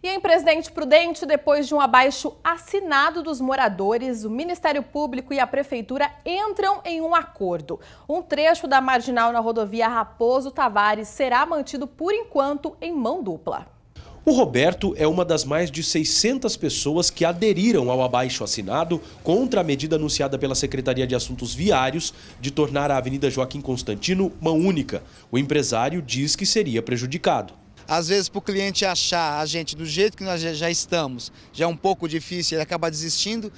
E em Presidente Prudente, depois de um abaixo assinado dos moradores, o Ministério Público e a Prefeitura entram em um acordo. Um trecho da marginal na rodovia Raposo Tavares será mantido por enquanto em mão dupla. O Roberto é uma das mais de 600 pessoas que aderiram ao abaixo assinado contra a medida anunciada pela Secretaria de Assuntos Viários de tornar a Avenida Joaquim Constantino mão única. O empresário diz que seria prejudicado. Às vezes, para o cliente achar a gente do jeito que nós já estamos, já é um pouco difícil, ele acaba desistindo.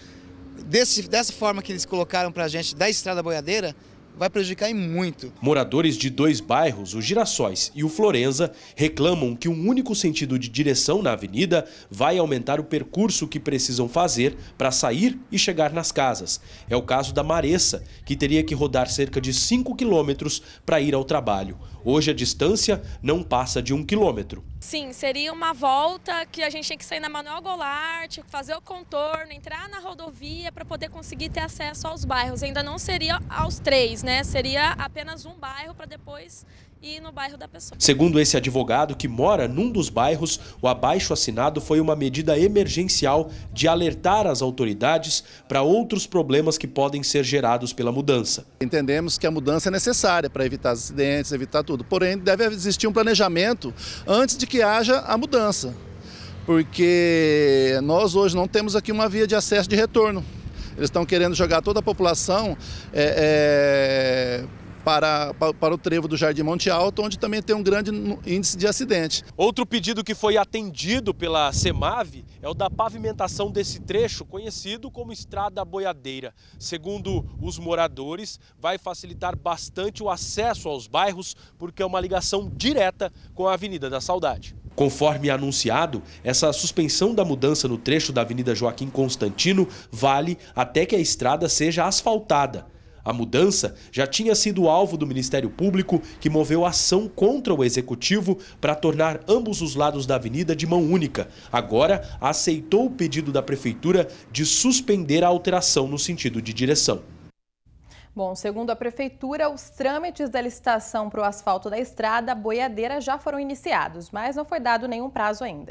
Desse, dessa forma que eles colocaram para a gente da Estrada Boiadeira, vai prejudicar em muito. Moradores de dois bairros, o Girassóis e o Florenza, reclamam que um único sentido de direção na avenida vai aumentar o percurso que precisam fazer para sair e chegar nas casas. É o caso da Maressa, que teria que rodar cerca de 5 quilômetros para ir ao trabalho. Hoje a distância não passa de um quilômetro. Sim, seria uma volta que a gente tinha que sair na Manuel Goulart, fazer o contorno, entrar na rodovia para poder conseguir ter acesso aos bairros. Ainda não seria aos três, né? Seria apenas um bairro para depois ir no bairro da pessoa. Segundo esse advogado que mora num dos bairros, o abaixo assinado foi uma medida emergencial de alertar as autoridades para outros problemas que podem ser gerados pela mudança. Entendemos que a mudança é necessária para evitar acidentes, evitar tudo. Porém, deve existir um planejamento antes de que haja a mudança, porque nós hoje não temos aqui uma via de acesso de retorno. Eles estão querendo jogar toda a população é, é para, para o trevo do Jardim Monte Alto, onde também tem um grande índice de acidente. Outro pedido que foi atendido pela CEMAV é o da pavimentação desse trecho, conhecido como Estrada Boiadeira. Segundo os moradores, vai facilitar bastante o acesso aos bairros, porque é uma ligação direta com a Avenida da Saudade. Conforme anunciado, essa suspensão da mudança no trecho da Avenida Joaquim Constantino vale até que a estrada seja asfaltada. A mudança já tinha sido alvo do Ministério Público, que moveu ação contra o executivo para tornar ambos os lados da avenida de mão única. Agora, aceitou o pedido da prefeitura de suspender a alteração no sentido de direção. Bom, segundo a prefeitura, os trâmites da licitação para o asfalto da estrada boiadeira já foram iniciados, mas não foi dado nenhum prazo ainda.